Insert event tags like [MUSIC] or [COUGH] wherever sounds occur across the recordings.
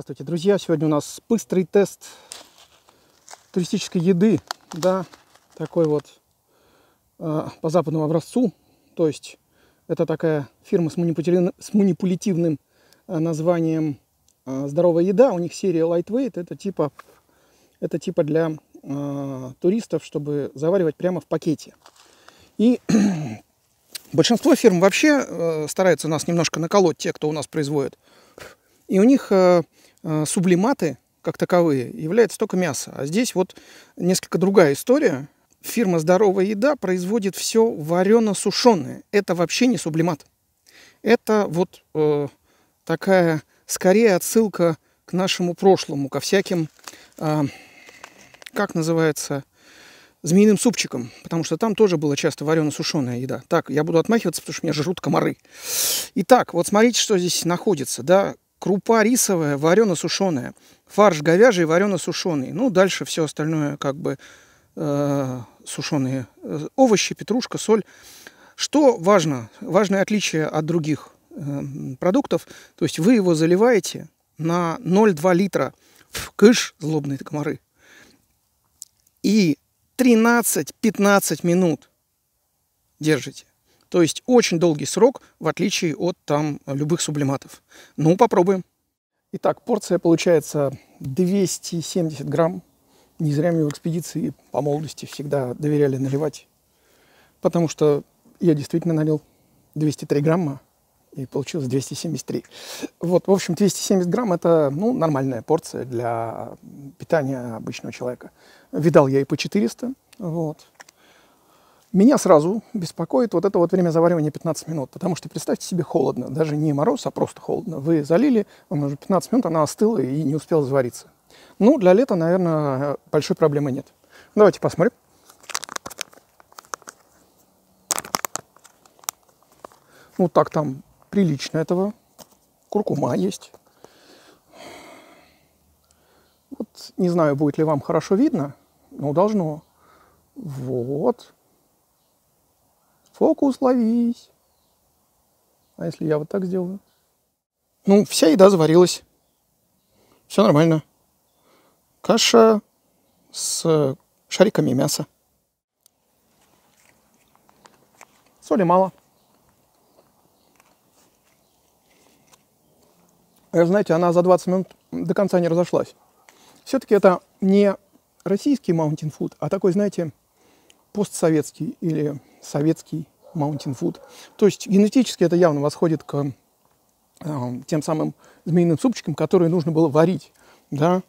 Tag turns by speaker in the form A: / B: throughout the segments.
A: Здравствуйте, друзья! Сегодня у нас быстрый тест туристической еды, да, такой вот э, по западному образцу, то есть это такая фирма с, манипулятивным, с манипулятивным э, названием э, «Здоровая еда», у них серия Lightweight, это типа, это типа для э, туристов, чтобы заваривать прямо в пакете. И [CLEARS THROAT] большинство фирм вообще э, стараются нас немножко наколоть, те, кто у нас производит, и у них э, Э, сублиматы, как таковые, является только мясо. А здесь вот несколько другая история. Фирма «Здоровая еда» производит все варено-сушеное. Это вообще не сублимат. Это вот э, такая, скорее, отсылка к нашему прошлому, ко всяким, э, как называется, змеиным супчикам, потому что там тоже была часто варено-сушеная еда. Так, я буду отмахиваться, потому что меня жрут комары. Итак, вот смотрите, что здесь находится, да, крупа рисовая, варено-сушеная, фарш говяжий, варено-сушеный. Ну, дальше все остальное как бы э, сушеные э, овощи, петрушка, соль. Что важно? Важное отличие от других э, продуктов. То есть вы его заливаете на 0,2 литра. Ф, кыш, злобные комары. И 13-15 минут держите. То есть очень долгий срок, в отличие от там любых сублиматов. Ну, попробуем. Итак, порция получается 270 грамм. Не зря мне в экспедиции по молодости всегда доверяли наливать. Потому что я действительно налил 203 грамма и получилось 273. Вот, в общем, 270 грамм – это, ну, нормальная порция для питания обычного человека. Видал я и по 400, вот. Меня сразу беспокоит вот это вот время заваривания 15 минут, потому что представьте себе холодно, даже не мороз, а просто холодно. Вы залили, вам нужно 15 минут, она остыла и не успела завариться. Ну, для лета, наверное, большой проблемы нет. Давайте посмотрим. Ну, так там прилично этого. Куркума есть. Вот не знаю, будет ли вам хорошо видно, но должно. Вот. Фокус ловись. А если я вот так сделаю? Ну, вся еда заварилась. Все нормально. Каша с шариками мяса. Соли мало. А знаете, она за 20 минут до конца не разошлась. Все-таки это не российский маунтин фуд, а такой, знаете, постсоветский или советский маунтинфуд. То есть генетически это явно восходит к э, тем самым змеиным супчикам, которые нужно было варить. Да?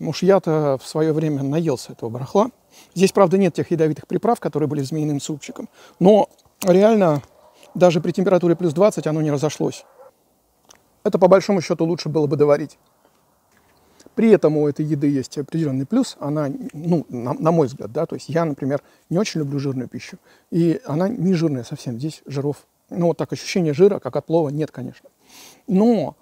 A: Уж я-то в свое время наелся этого барахла. Здесь, правда, нет тех ядовитых приправ, которые были змеиным супчиком. Но реально даже при температуре плюс 20 оно не разошлось. Это, по большому счету, лучше было бы доварить. При этом у этой еды есть определенный плюс. Она, ну, на, на мой взгляд, да, то есть я, например, не очень люблю жирную пищу. И она не жирная совсем. Здесь жиров, ну, вот так ощущение жира, как от плова, нет, конечно. Но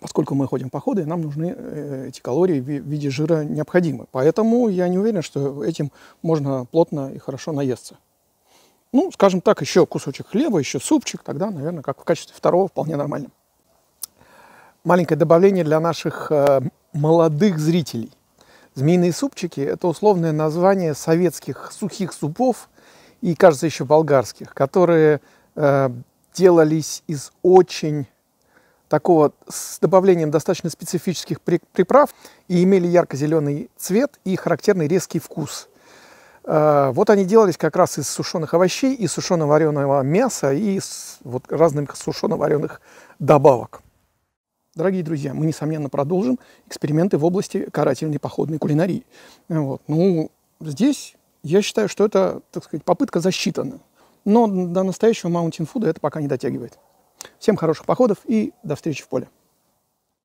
A: поскольку мы ходим походы, нам нужны э, эти калории в виде жира необходимы. Поэтому я не уверен, что этим можно плотно и хорошо наесться. Ну, скажем так, еще кусочек хлеба, еще супчик, тогда, наверное, как в качестве второго вполне нормально маленькое добавление для наших э, молодых зрителей. Змеиные супчики – это условное название советских сухих супов и, кажется, еще болгарских, которые э, делались из очень такого с добавлением достаточно специфических приправ и имели ярко-зеленый цвет и характерный резкий вкус. Э, вот они делались как раз из сушеных овощей из сушено-вареного мяса и из вот разных сушено-вареных добавок. Дорогие друзья, мы, несомненно, продолжим эксперименты в области карательной походной кулинарии. Вот. Ну, здесь я считаю, что это, так сказать, попытка засчитана. Но до настоящего маунтин-фуда это пока не дотягивает. Всем хороших походов и до встречи в поле.